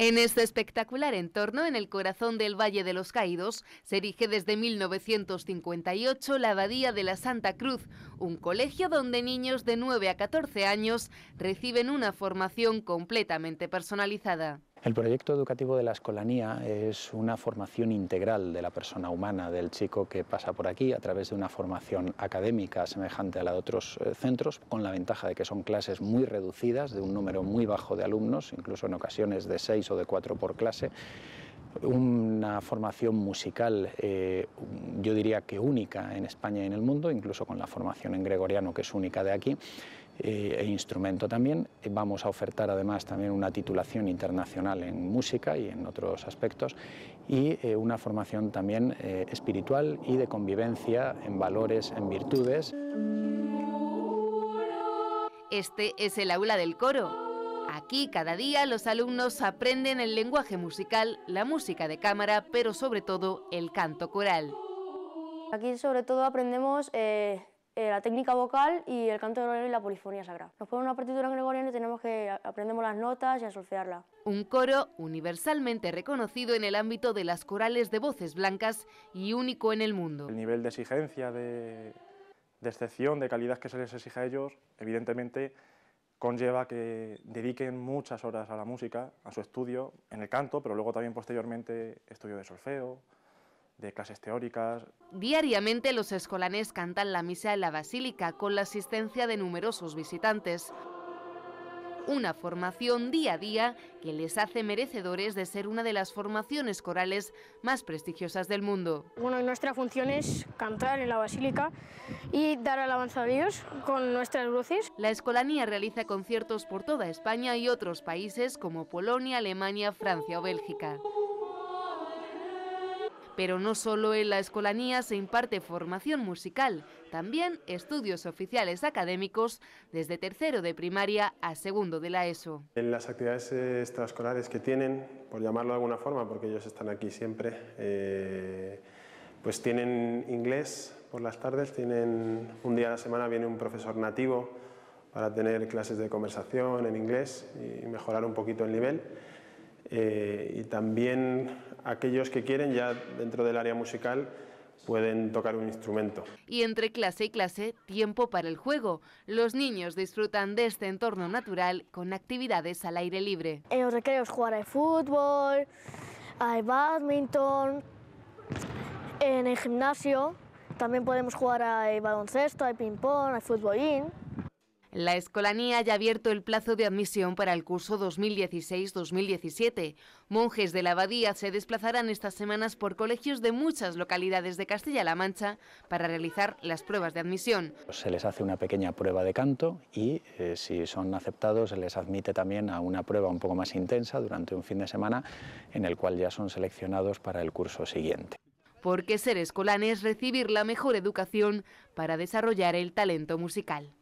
En este espectacular entorno, en el corazón del Valle de los Caídos, se erige desde 1958 la Abadía de la Santa Cruz, un colegio donde niños de 9 a 14 años reciben una formación completamente personalizada. El proyecto educativo de la escolanía es una formación integral de la persona humana, del chico que pasa por aquí a través de una formación académica semejante a la de otros eh, centros, con la ventaja de que son clases muy reducidas, de un número muy bajo de alumnos, incluso en ocasiones de seis o de cuatro por clase una formación musical, eh, yo diría que única en España y en el mundo, incluso con la formación en gregoriano, que es única de aquí, eh, e instrumento también. Vamos a ofertar además también una titulación internacional en música y en otros aspectos, y eh, una formación también espiritual y de convivencia en valores, en virtudes. Este es el aula del coro Aquí cada día los alumnos aprenden el lenguaje musical, la música de cámara, pero sobre todo el canto coral. Aquí sobre todo aprendemos eh, eh, la técnica vocal y el canto coral y la polifonía sagrada. Nos ponen una partitura gregoriana y tenemos que aprendemos las notas y a solfearla. Un coro universalmente reconocido en el ámbito de las corales de voces blancas y único en el mundo. El nivel de exigencia, de excepción, de calidad que se les exige a ellos, evidentemente conlleva que dediquen muchas horas a la música, a su estudio, en el canto, pero luego también posteriormente estudio de solfeo, de clases teóricas. Diariamente los escolanés cantan la misa en la basílica con la asistencia de numerosos visitantes una formación día a día que les hace merecedores de ser una de las formaciones corales más prestigiosas del mundo. nuestra función es cantar en la basílica y dar alabanza a Dios con nuestras luces. La escolanía realiza conciertos por toda España y otros países como Polonia, Alemania, Francia o Bélgica. Pero no solo en la escolanía se imparte formación musical, también estudios oficiales académicos desde tercero de primaria a segundo de la ESO. En las actividades eh, extraescolares que tienen, por llamarlo de alguna forma, porque ellos están aquí siempre, eh, pues tienen inglés por las tardes, tienen un día a la semana viene un profesor nativo para tener clases de conversación en inglés y mejorar un poquito el nivel. Eh, y también aquellos que quieren, ya dentro del área musical, pueden tocar un instrumento. Y entre clase y clase, tiempo para el juego. Los niños disfrutan de este entorno natural con actividades al aire libre. En los recreos jugar al fútbol, al badminton, en el gimnasio también podemos jugar al baloncesto, al ping-pong, al futbolín. La Escolanía ya ha abierto el plazo de admisión para el curso 2016-2017. Monjes de la Abadía se desplazarán estas semanas por colegios de muchas localidades de Castilla-La Mancha para realizar las pruebas de admisión. Se les hace una pequeña prueba de canto y eh, si son aceptados se les admite también a una prueba un poco más intensa durante un fin de semana en el cual ya son seleccionados para el curso siguiente. Porque ser Escolan es recibir la mejor educación para desarrollar el talento musical.